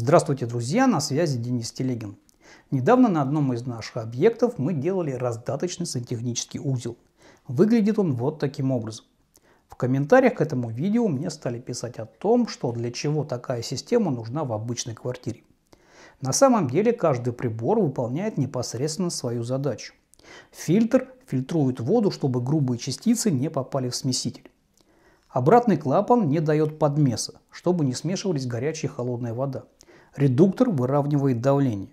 Здравствуйте, друзья! На связи Денис Телегин. Недавно на одном из наших объектов мы делали раздаточный сантехнический узел. Выглядит он вот таким образом. В комментариях к этому видео мне стали писать о том, что для чего такая система нужна в обычной квартире. На самом деле каждый прибор выполняет непосредственно свою задачу. Фильтр фильтрует воду, чтобы грубые частицы не попали в смеситель. Обратный клапан не дает подмеса, чтобы не смешивались горячая и холодная вода. Редуктор выравнивает давление.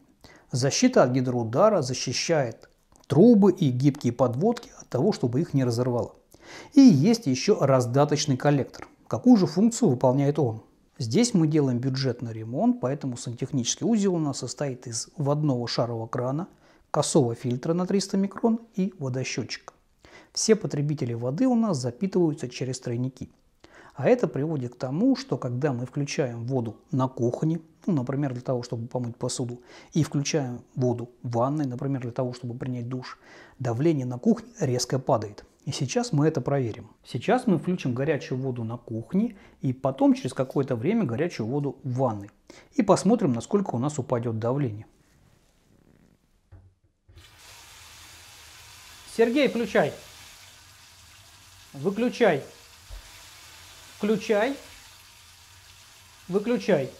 Защита от гидроудара защищает трубы и гибкие подводки от того, чтобы их не разорвало. И есть еще раздаточный коллектор. Какую же функцию выполняет он? Здесь мы делаем бюджетный ремонт, поэтому сантехнический узел у нас состоит из водного шарового крана, косого фильтра на 300 микрон и водосчетчика. Все потребители воды у нас запитываются через тройники. А это приводит к тому, что когда мы включаем воду на кухне, ну, например, для того, чтобы помыть посуду, и включаем воду в ванной, например, для того, чтобы принять душ, давление на кухне резко падает. И сейчас мы это проверим. Сейчас мы включим горячую воду на кухне и потом через какое-то время горячую воду в ванной. И посмотрим, насколько у нас упадет давление. Сергей, включай. Выключай включай, выключай.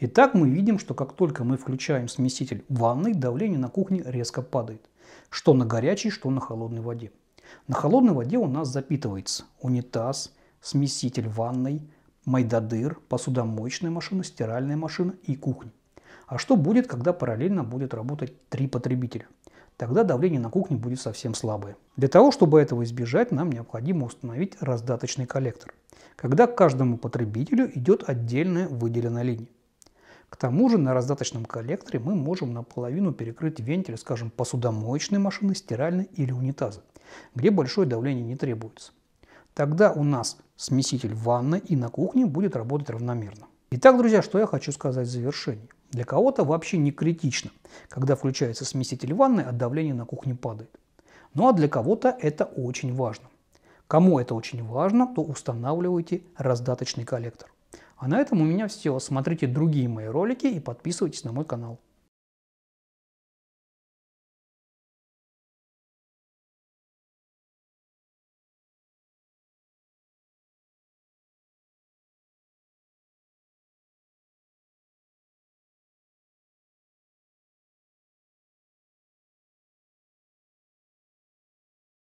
Итак, мы видим, что как только мы включаем смеситель в ванной, давление на кухне резко падает. Что на горячей, что на холодной воде. На холодной воде у нас запитывается унитаз, смеситель ванной, майдадыр, посудомоечная машина, стиральная машина и кухня. А что будет, когда параллельно будет работать три потребителя – тогда давление на кухне будет совсем слабое. Для того, чтобы этого избежать, нам необходимо установить раздаточный коллектор, когда к каждому потребителю идет отдельная выделенная линия. К тому же на раздаточном коллекторе мы можем наполовину перекрыть вентиль, скажем, посудомоечной машины, стиральной или унитаза, где большое давление не требуется. Тогда у нас смеситель в ванной и на кухне будет работать равномерно. Итак, друзья, что я хочу сказать в завершении. Для кого-то вообще не критично, когда включается смеситель ванны, а давление на кухне падает. Ну а для кого-то это очень важно. Кому это очень важно, то устанавливайте раздаточный коллектор. А на этом у меня все. Смотрите другие мои ролики и подписывайтесь на мой канал.